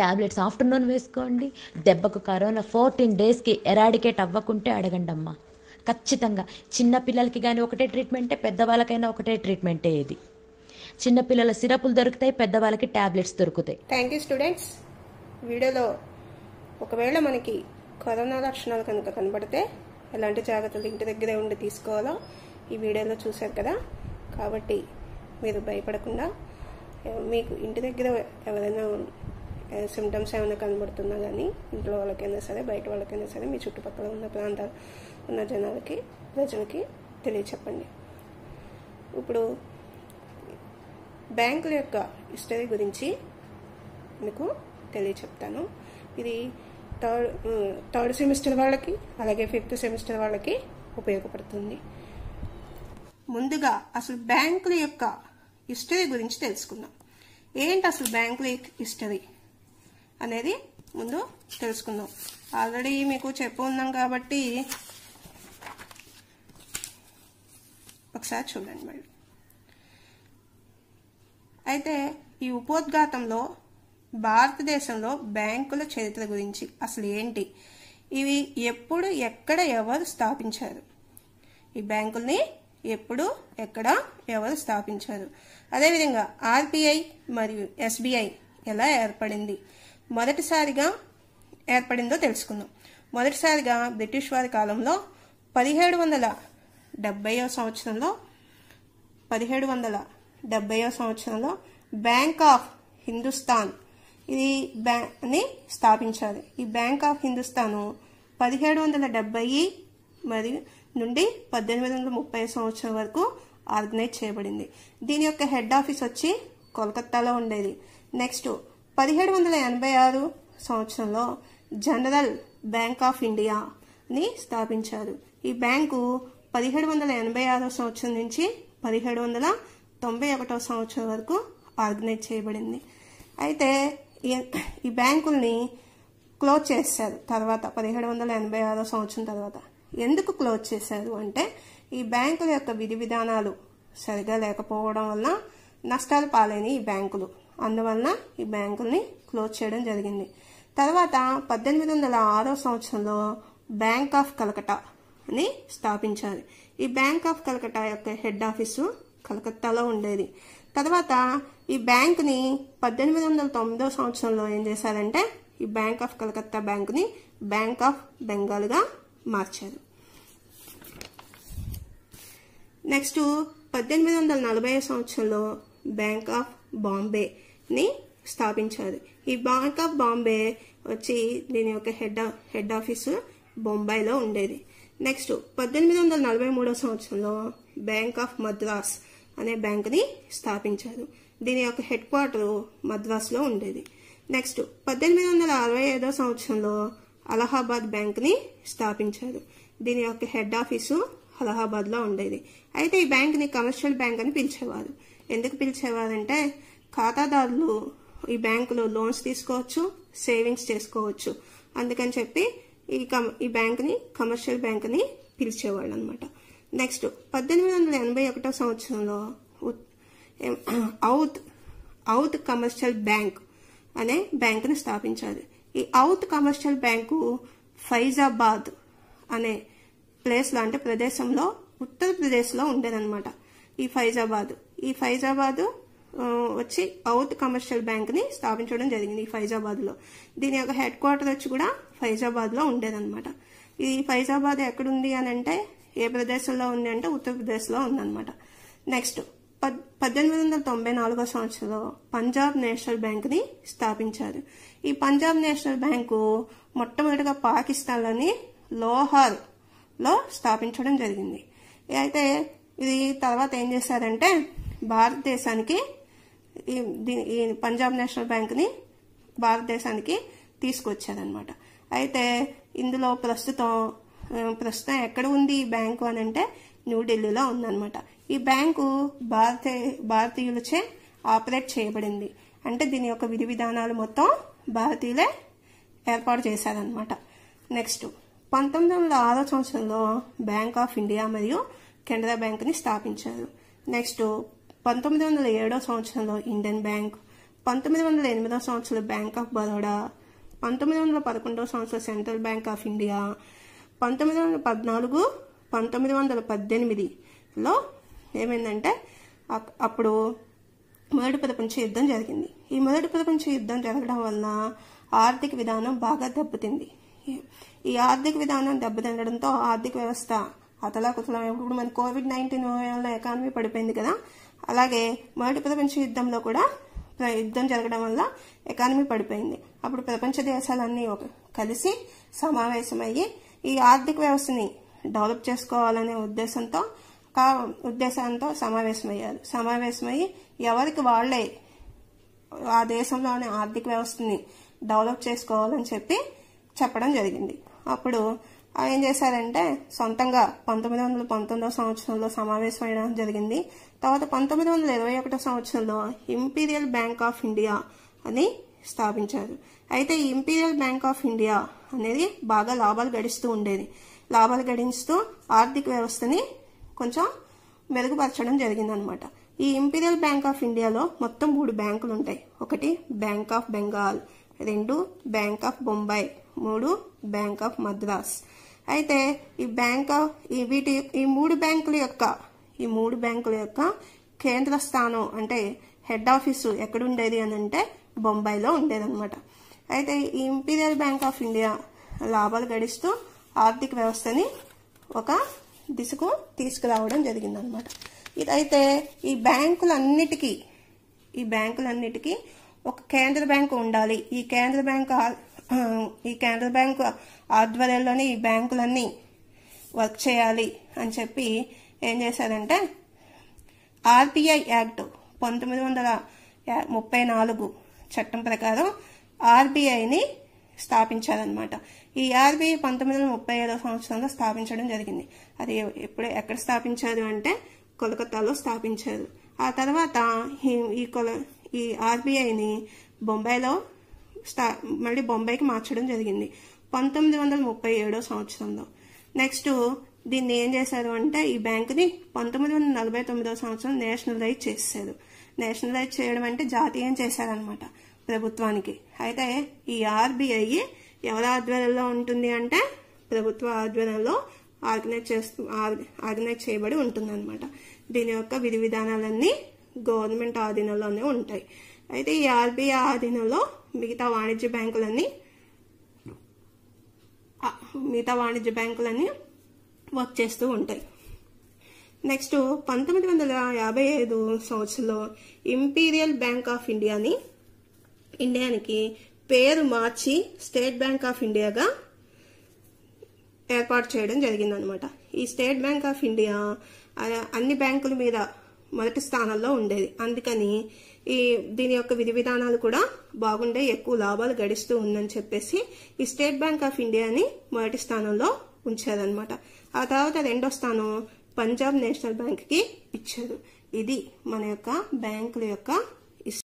tablets afternoon వేసుకోండి దెబ్బకు corona fourteen డేస్కి ఎరాడికేట్ అవ్వకుంటే అడగండి అమ్మా ఖచ్చితంగా చిన్న పిల్లలకి కానీ ఒకటే ట్రీట్మెంటే పెద్దవాళ్ళకైనా ఒకటే ట్రీట్మెంటే ఇది చిన్నపిల్లల సిరపులు దొరుకుతాయి పెద్దవాళ్ళకి ట్యాబ్లెట్స్ దొరుకుతాయి థ్యాంక్ యూ స్టూడెంట్స్ వీడియోలో ఒకవేళ మనకి కరోనా లక్షణాలు కనుక కనబడితే ఎలాంటి జాగ్రత్తలు ఇంటి దగ్గరే ఉండి తీసుకోవాలో ఈ వీడియోలో చూశారు కదా కాబట్టి మీరు భయపడకుండా మీకు ఇంటి దగ్గర ఎవరైనా సిమ్టమ్స్ ఏమైనా కనబడుతున్నా కానీ ఇంట్లో వాళ్ళకైనా సరే బయట వాళ్ళకైనా సరే మీ చుట్టుపక్కల ఉన్న ప్రాంతాలు ఉన్న జనాలకి ప్రజలకి తెలియచెప్పండి ఇప్పుడు బ్యాంకుల యొక్క హిస్టరీ గురించి మీకు తెలియచెప్తాను ఇది థర్డ్ థర్డ్ సెమిస్టర్ వాళ్ళకి అలాగే ఫిఫ్త్ సెమిస్టర్ వాళ్ళకి ఉపయోగపడుతుంది ముందుగా అసలు బ్యాంకుల యొక్క హిస్టరీ గురించి తెలుసుకుందాం ఏంటి అసలు బ్యాంకుల హిస్టరీ అనేది ముందు తెలుసుకుందాం ఆల్రెడీ మీకు చెప్పు ఉన్నాం కాబట్టి ఒకసారి చూడండి మళ్ళీ అయితే ఈ ఉపోద్ఘాతంలో భారతదేశంలో బ్యాంకుల చరిత్ర గురించి అసలు ఏంటి ఇవి ఎప్పుడు ఎక్కడ ఎవరు స్థాపించారు ఈ బ్యాంకుల్ని ఎప్పుడు ఎక్కడ ఎవరు స్థాపించారు అదేవిధంగా ఆర్బీఐ మరియు ఎస్బీఐ ఎలా ఏర్పడింది మొదటిసారిగా ఏర్పడిందో తెలుసుకుందాం మొదటిసారిగా బ్రిటిష్ వారి కాలంలో పదిహేడు వందల డెబ్బైవ సంవత్సరంలో పదిహేడు వందల డెబ్బైవ సంవత్సరంలో బ్యాంక్ ఆఫ్ హిందుస్థాన్ ఇది బ్యాంక్ని స్థాపించారు ఈ బ్యాంక్ ఆఫ్ హిందుస్థాను పదిహేడు వందల డెబ్బై మరియు నుండి పద్దెనిమిది వందల ముప్పై సంవత్సరం వరకు ఆర్గనైజ్ చేయబడింది దీని యొక్క హెడ్ ఆఫీస్ వచ్చి కోల్కత్తాలో ఉండేది నెక్స్ట్ పదిహేడు వందల ఎనభై ఆరు సంవత్సరంలో జనరల్ బ్యాంక్ ఆఫ్ ఇండియాని స్థాపించారు ఈ బ్యాంకు పదిహేడు వందల ఎనభై ఆరో సంవత్సరం నుంచి పదిహేడు వందల తొంభై ఒకటో సంవత్సరం వరకు ఆర్గనైజ్ చేయబడింది అయితే ఈ బ్యాంకుల్ని క్లోజ్ చేశారు తర్వాత పదిహేడు వందల ఎనభై ఆరో సంవత్సరం తర్వాత ఎందుకు క్లోజ్ చేశారు అంటే ఈ బ్యాంకుల యొక్క విధి విధానాలు సరిగా లేకపోవడం వల్ల నష్టాలు పాలేని ఈ బ్యాంకులు అందువలన ఈ బ్యాంకుల్ని క్లోజ్ చేయడం జరిగింది తర్వాత పద్దెనిమిది వందల ఆరో సంవత్సరంలో బ్యాంక్ ఆఫ్ కలకటా అని స్థాపించారు ఈ బ్యాంక్ ఆఫ్ కలకటా యొక్క హెడ్ ఆఫీసు కలకత్తాలో ఉండేది తర్వాత ఈ బ్యాంక్ని పద్దెనిమిది వందల తొమ్మిదో సంవత్సరంలో ఏం చేశారంటే ఈ బ్యాంక్ ఆఫ్ కలకత్తా బ్యాంక్ని బ్యాంక్ ఆఫ్ బెంగాల్గా మార్చారు నెక్స్ట్ పద్దెనిమిది వందల నలభై సంవత్సరంలో బ్యాంక్ ఆఫ్ బాంబే ని స్థాపించారు ఈ బ్యాంక్ ఆఫ్ బాంబే వచ్చి దీని యొక్క హెడ్ హెడ్ ఆఫీసు బొంబాయిలో ఉండేది నెక్స్ట్ పద్దెనిమిది వందల నలభై మూడో సంవత్సరంలో బ్యాంక్ ఆఫ్ మద్రాస్ అనే బ్యాంకుని స్థాపించారు దీని యొక్క హెడ్ క్వార్టర్ మద్రాస్లో ఉండేది నెక్స్ట్ పద్దెనిమిది వందల అరవై ఐదో సంవత్సరంలో అలహాబాద్ ని స్థాపించారు దీని యొక్క హెడ్ ఆఫీసు అలహాబాద్లో ఉండేది అయితే ఈ ని కమర్షియల్ బ్యాంక్ అని పిలిచేవారు ఎందుకు పిలిచేవారంటే ఖాతాదారులు ఈ బ్యాంకులో లోన్స్ తీసుకోవచ్చు సేవింగ్స్ చేసుకోవచ్చు అందుకని చెప్పి ఈ కమ ఈ బ్యాంక్ని కమర్షియల్ బ్యాంక్ అని పిలిచేవాళ్ళు అనమాట నెక్స్ట్ పద్దెనిమిది వందల ఎనభై ఒకటో సంవత్సరంలో ఔత్ ఔత్ కమర్షియల్ బ్యాంక్ అనే బ్యాంకుని స్థాపించారు ఈ ఔత్ కమర్షియల్ బ్యాంకు ఫైజాబాద్ అనే ప్లేస్లో అంటే ప్రదేశంలో ఉత్తరప్రదేశ్లో ఉండేదన్నమాట ఈ ఫైజాబాద్ ఈ ఫైజాబాదు వచ్చి అవుత్ కమర్షియల్ బ్యాంక్ని స్థాపించడం జరిగింది ఫైజాబాద్లో దీని యొక్క హెడ్ క్వార్టర్ వచ్చి కూడా ఫైజాబాద్లో ఉండేదన్నమాట ఈ ఫైజాబాద్ ఎక్కడుంది అని అంటే ఏ ప్రదేశంలో ఉంది అంటే ఉంది ఉందన్నమాట నెక్స్ట్ పద్దెనిమిది వందల తొంభై నాలుగో సంవత్సరంలో పంజాబ్ నేషనల్ ని స్థాపించారు ఈ పంజాబ్ నేషనల్ బ్యాంకు మొట్టమొదటిగా పాకిస్తాన్లోని లోహార్ లో స్థాపించడం జరిగింది అయితే ఇది తర్వాత ఏం చేశారంటే భారతదేశానికి ఈ పంజాబ్ నేషనల్ ని భారతదేశానికి తీసుకొచ్చారనమాట అయితే ఇందులో ప్రస్తుతం ప్రస్తుతం ఎక్కడ ఉంది ఈ బ్యాంకు అని అంటే న్యూఢిల్లీలో ఉందన్నమాట ఈ బ్యాంకు భారత భారతీయులచే ఆపరేట్ చేయబడింది అంటే దీని యొక్క విధి విధానాలు మొత్తం భారతీయులే ఏర్పాటు చేశారనమాట నెక్స్ట్ పంతొమ్మిది వందల ఆరో సంవత్సరంలో బ్యాంక్ ఆఫ్ ఇండియా మరియు కెనరా ని స్థాపించారు నెక్స్ట్ పంతొమ్మిది వందల ఏడో సంవత్సరంలో ఇండియన్ బ్యాంక్ పంతొమ్మిది వందల ఎనిమిదో సంవత్సరంలో బ్యాంక్ ఆఫ్ బరోడా పంతొమ్మిది వందల పదకొండో సంవత్సరం సెంట్రల్ బ్యాంక్ ఆఫ్ ఇండియా పంతొమ్మిది వందల పద్నాలుగు పంతొమ్మిది వందల పద్దెనిమిదిలో ఏమైందంటే అప్పుడు మొదటి ప్రపంచ యుద్ధం జరిగింది ఈ మొదటి ప్రపంచ యుద్ధం జరగడం వలన ఆర్థిక విధానం బాగా దెబ్బతింది ఈ ఆర్థిక విధానం దెబ్బతిండడంతో ఆర్థిక వ్యవస్థ అతలాకుతలం ఇప్పుడు మన కోవిడ్ నైన్టీన్ ఎకానమీ పడిపోయింది కదా అలాగే మొదటి ప్రపంచ యుద్ధంలో కూడా యుద్ధం జరగడం వల్ల ఎకానమీ పడిపోయింది అప్పుడు ప్రపంచ దేశాలన్నీ ఒక కలిసి సమావేశమయ్యి ఈ ఆర్థిక వ్యవస్థని డెవలప్ చేసుకోవాలనే ఉద్దేశంతో ఉద్దేశంతో సమావేశమయ్యారు సమావేశమయ్యి ఎవరికి వాళ్లే ఆ దేశంలోని ఆర్థిక వ్యవస్థని డెవలప్ చేసుకోవాలని చెప్పి చెప్పడం జరిగింది అప్పుడు ఏం చేశారంటే సొంతంగా పంతొమ్మిది వందల పంతొమ్మిదవ సంవత్సరంలో సమావేశం జరిగింది తర్వాత పంతొమ్మిది వందల ఇరవై ఒకటో సంవత్సరంలో ఇంపీరియల్ బ్యాంక్ ఆఫ్ ఇండియా అని స్థాపించారు అయితే ఈ ఇంపీరియల్ బ్యాంక్ ఆఫ్ ఇండియా అనేది బాగా లాభాలు గడిస్తూ ఉండేది లాభాలు గడిస్తూ ఆర్థిక వ్యవస్థని కొంచెం మెరుగుపరచడం జరిగింది అనమాట ఈ ఇంపీరియల్ బ్యాంక్ ఆఫ్ ఇండియాలో మొత్తం మూడు బ్యాంకులు ఉంటాయి ఒకటి బ్యాంక్ ఆఫ్ బెంగాల్ రెండు బ్యాంక్ ఆఫ్ బొంబాయి మూడు బ్యాంక్ ఆఫ్ మద్రాస్ అయితే ఈ బ్యాంక్ ఈ వీటి ఈ మూడు బ్యాంకుల యొక్క ఈ మూడు బ్యాంకుల యొక్క కేంద్ర స్థానం అంటే హెడ్ ఆఫీసు ఎక్కడుండేది అని అంటే బొంబాయిలో ఉండేదన్నమాట అయితే ఈ ఇంపీరియల్ బ్యాంక్ ఆఫ్ ఇండియా లాభాలు గడిస్తూ ఆర్థిక వ్యవస్థని ఒక దిశకు తీసుకురావడం జరిగిందనమాట ఇదైతే ఈ బ్యాంకులన్నిటికీ ఈ బ్యాంకులన్నిటికీ ఒక కేంద్ర బ్యాంకు ఉండాలి ఈ కేంద్ర బ్యాంకు ఈ కెనరా బ్యాంకు ఆధ్వర్యంలోని ఈ బ్యాంకులన్నీ వర్క్ చేయాలి అని చెప్పి ఏం చేశారంటే ఆర్బీఐ యాక్ట్ పంతొమ్మిది వందల ముప్పై నాలుగు చట్టం ప్రకారం ఆర్బీఐని స్థాపించారనమాట ఈ ఆర్బీఐ పంతొమ్మిది వందల ముప్పై ఐదో సంవత్సరంలో స్థాపించడం జరిగింది అది ఎప్పుడు ఎక్కడ స్థాపించారు అంటే కోలకతాలో స్థాపించారు ఆ తర్వాత ఈ కొల ఈ ఆర్బీఐని బొంబాయిలో స్టా మళ్ళీ బొంబాయికి మార్చడం జరిగింది పంతొమ్మిది వందల ముప్పై ఏడో సంవత్సరంలో నెక్స్ట్ దీన్ని ఏం చేశారు అంటే ఈ బ్యాంకుని పంతొమ్మిది వందల నలభై తొమ్మిదో సంవత్సరం నేషనలైజ్ చేశారు నేషనలైజ్ చేయడం అంటే జాతీయం చేశారనమాట ప్రభుత్వానికి అయితే ఈ ఆర్బీఐ ఎవరి ఆధ్వర్యంలో ఉంటుంది అంటే ప్రభుత్వ ఆధ్వర్యంలో ఆర్గనైజ్ చేస్తూ ఆర్గనైజ్ చేయబడి ఉంటుంది అనమాట దీని యొక్క విధి విధానాలన్నీ గవర్నమెంట్ ఆధీనంలోనే ఉంటాయి అయితే ఈ ఆర్బీఐ ఆధీనంలో మిగతా వాణిజ్య బ్యాంకులన్నీ మిగతా వాణిజ్య బ్యాంకులన్నీ వర్క్ చేస్తూ ఉంటాయి నెక్స్ట్ పంతొమ్మిది వందల యాభై ఐదు సంవత్సరంలో ఇంపీరియల్ బ్యాంక్ ఆఫ్ ఇండియాని ఇండియానికి పేరు మార్చి స్టేట్ బ్యాంక్ ఆఫ్ ఇండియాగా ఏర్పాటు చేయడం జరిగిందనమాట ఈ స్టేట్ బ్యాంక్ ఆఫ్ ఇండియా అన్ని బ్యాంకుల మీద మొదటి స్థానంలో ఉండేది అందుకని ఈ దీని యొక్క విధి విధానాలు కూడా బాగుండే ఎక్కువ లాభాలు గడిస్తూ ఉందని చెప్పేసి ఈ స్టేట్ బ్యాంక్ ఆఫ్ ఇండియాని మొదటి స్థానంలో ఉంచారనమాట ఆ తర్వాత రెండో స్థానం పంజాబ్ నేషనల్ కి ఇచ్చారు ఇది మన యొక్క బ్యాంకుల యొక్క